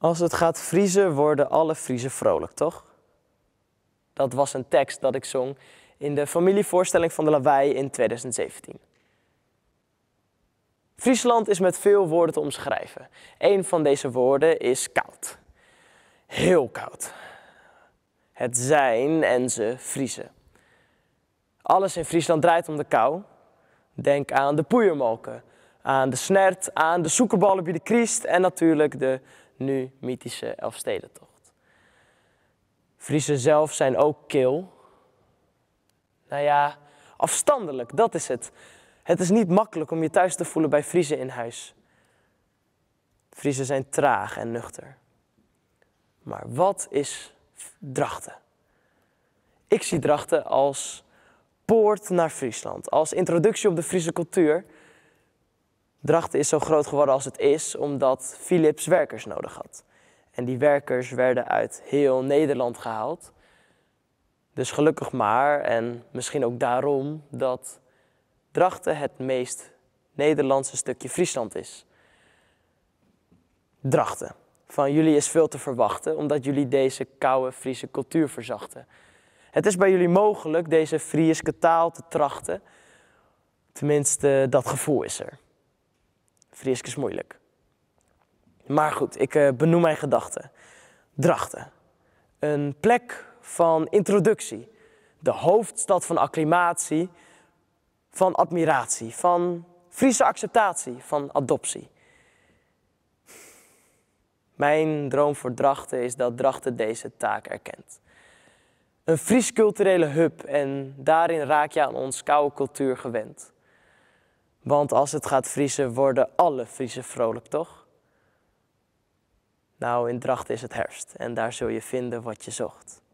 Als het gaat vriezen, worden alle Friese vrolijk, toch? Dat was een tekst dat ik zong in de familievoorstelling van de Lawaai in 2017. Friesland is met veel woorden te omschrijven. Een van deze woorden is koud. Heel koud. Het zijn en ze vriezen. Alles in Friesland draait om de kou. Denk aan de poeiermolken, aan de snert, aan de zoekerballen bij de kriest en natuurlijk de nu mythische Elfstedentocht. Friese zelf zijn ook kil. Nou ja, afstandelijk, dat is het. Het is niet makkelijk om je thuis te voelen bij Friese in huis. Friese zijn traag en nuchter. Maar wat is Drachten? Ik zie Drachten als poort naar Friesland, als introductie op de Friese cultuur Drachten is zo groot geworden als het is omdat Philips werkers nodig had. En die werkers werden uit heel Nederland gehaald. Dus gelukkig maar, en misschien ook daarom, dat Drachten het meest Nederlandse stukje Friesland is. Drachten. Van jullie is veel te verwachten, omdat jullie deze koude Friese cultuur verzachten. Het is bij jullie mogelijk deze friese taal te trachten. Tenminste, dat gevoel is er. Fries is moeilijk. Maar goed, ik eh, benoem mijn gedachten. Drachten. Een plek van introductie. De hoofdstad van acclimatie, van admiratie, van Friese acceptatie, van adoptie. Mijn droom voor Drachten is dat Drachten deze taak erkent. Een Fries culturele hub en daarin raak je aan ons koude cultuur gewend. Want als het gaat vriezen, worden alle vriezen vrolijk, toch? Nou, in dracht is het herfst en daar zul je vinden wat je zocht.